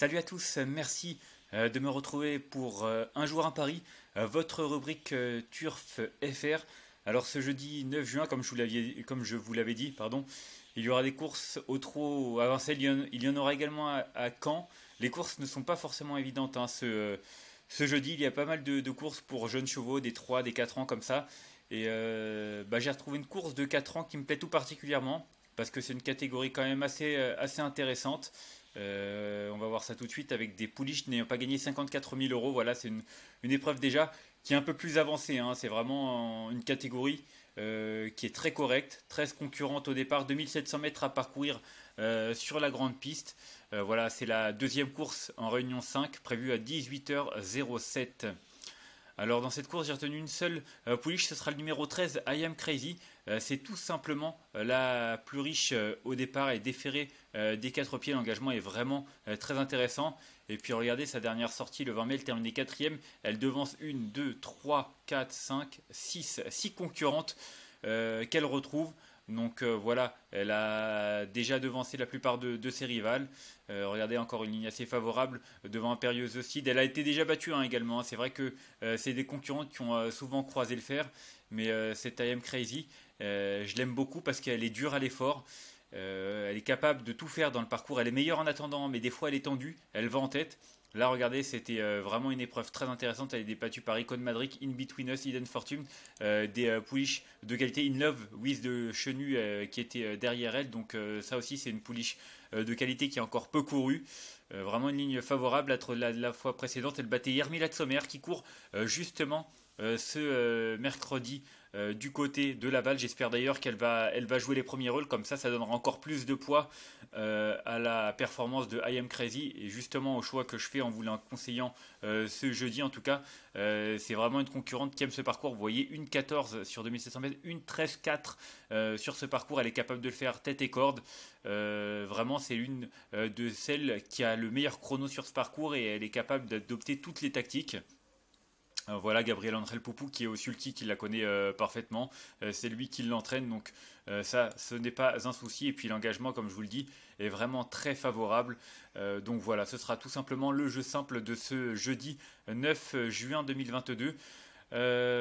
Salut à tous, merci euh, de me retrouver pour euh, Un jour à Paris, euh, votre rubrique Turf FR. Alors ce jeudi 9 juin, comme je vous l'avais, comme je vous l'avais dit, pardon, il y aura des courses au trot à Vincennes, il y en aura également à, Caen. Les courses ne sont pas forcément évidentes. Hein, ce, ce, jeudi, il y a pas mal de, courses pour jeunes chevaux, des 3, des 4 ans comme ça. Et bah, j'ai retrouvé une course de 4 ans qui me plaît tout particulièrement, parce que c'est une catégorie quand même assez, assez intéressante. Euh, on va voir ça tout de suite avec des pouliches n'ayant pas gagné 54 000 euros. Voilà, c'est une, épreuve déjà qui est un peu plus avancée. Hein. C'est vraiment une catégorie euh, qui est très correcte. 13 concurrentes au départ, 2700 mètres à parcourir euh, sur la grande piste. voilà, c'est la deuxième course en Réunion 5 prévue à 18h07. Alors dans cette course, j'ai retenu une seule euh, pouliche, ce sera le numéro 13, I Am Crazy. Euh, c'est tout simplement euh, la plus riche au départ et déférée des quatre pieds. L'engagement est vraiment très intéressant. Et puis regardez sa dernière sortie, le 20 mai, elle terminait quatrième. Elle devance 1, 2, 3, 4, 5, 6, 6 concurrentes qu'elle retrouve. Donc euh, voilà, elle a déjà devancé la plupart de, ses rivales. Euh, regardez encore une ligne assez favorable devant Impérieuse aussi. Elle a été déjà battue hein, également. Hein. C'est vrai que euh, c'est des concurrentes qui ont souvent croisé le fer. Mais cette I Crazy, je l'aime beaucoup parce qu'elle est dure à l'effort. elle est capable de tout faire dans le parcours. Elle est meilleure en attendant, mais des fois elle est tendue. Elle va en tête. Là, regardez, c'était euh, vraiment une épreuve très intéressante Elle est battus par Icon Madrid, In Between Us, Hidden Fortune, euh, des euh, pouliches de qualité In Love, With de Chenu qui était derrière elle. Donc, ça aussi, c'est une pouliche de qualité qui est encore peu courue. vraiment une ligne favorable à la, fois précédente. Elle battait Yermila Sommer qui court justement euh, ce euh, mercredi euh, du côté de Laval. J'espère d'ailleurs qu'elle va, elle va jouer les premiers rôles, comme ça ça donnera encore plus de poids à la performance de I Am Crazy et justement au choix que je fais en vous l'en conseillant ce jeudi en tout cas. c'est vraiment une concurrente qui aime ce parcours. Vous voyez une 14 sur 2700 mètres, une 13-4 sur ce parcours. Elle est capable de le faire tête et corde. vraiment, c'est l'une de celles qui a le meilleur chrono sur ce parcours et elle est capable d'adopter toutes les tactiques. Euh, voilà Gabriel André Poupou qui est au Sulti, qui la connaît euh, parfaitement. Euh, c'est lui qui l'entraîne, donc ça, ce n'est pas un souci. Et puis l'engagement, comme je vous le dis, est vraiment très favorable. donc voilà, ce sera tout simplement le jeu simple de ce jeudi 9 juin 2022.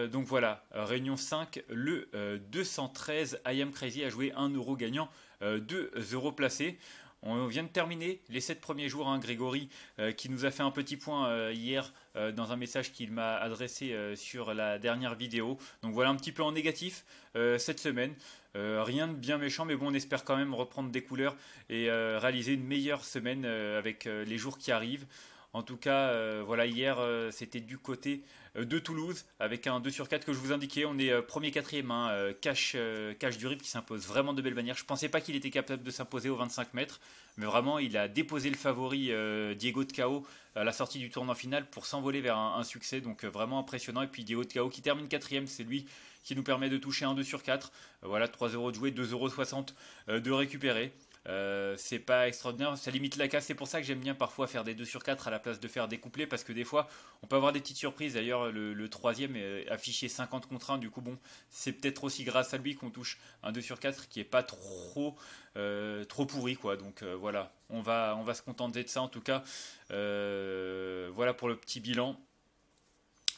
donc voilà, réunion 5, le 213 I Am Crazy a joué 1 euro gagnant, 2 euros placés. On vient de terminer les 7 premiers jours. Hein, Grégory euh, qui nous a fait un petit point euh, hier euh, dans un message qu'il m'a adressé sur la dernière vidéo. Donc voilà un petit peu en négatif cette semaine. rien de bien méchant, mais bon, on espère quand même reprendre des couleurs et réaliser une meilleure semaine avec les jours qui arrivent. En tout cas, euh, voilà, hier, euh, c'était du côté euh, de Toulouse, avec un 2 sur 4 que je vous indiquais. On est premier, quatrième, hein, cash, cash du RIP qui s'impose vraiment de belle manière. Je ne pensais pas qu'il était capable de s'imposer aux 25 mètres, mais vraiment, il a déposé le favori Diego de Cao à la sortie du tournoi final pour s'envoler vers un, succès, donc vraiment impressionnant. Et puis Diego de Cao qui termine quatrième, c'est lui qui nous permet de toucher un 2 sur 4. voilà, 3 euros de jouer, 2,60 euros de récupérer. Euh, c'est pas extraordinaire, ça limite la casse. C'est pour ça que j'aime bien parfois faire des 2 sur 4 à la place de faire des couplets parce que des fois on peut avoir des petites surprises. D'ailleurs, le, troisième est affiché 50 contre 1, du coup, bon, c'est peut-être aussi grâce à lui qu'on touche un 2 sur 4 qui est pas trop, euh, trop pourri quoi. Donc euh, voilà, on va, on va se contenter de ça en tout cas. voilà pour le petit bilan.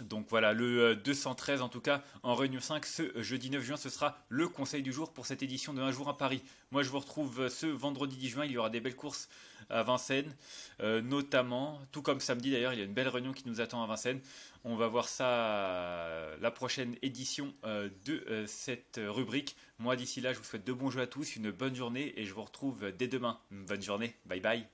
Donc voilà, le 213 euh, en tout cas, en réunion 5, ce euh, jeudi 9 juin, ce sera le conseil du jour pour cette édition de Un jour à Paris. Moi je vous retrouve euh, ce vendredi 10 juin, il y aura des belles courses à Vincennes, notamment, tout comme samedi d'ailleurs, il y a une belle réunion qui nous attend à Vincennes. On va voir ça la prochaine édition de cette rubrique. Moi d'ici là, je vous souhaite de bons jeux à tous, une bonne journée et je vous retrouve dès demain. Bonne journée, bye bye.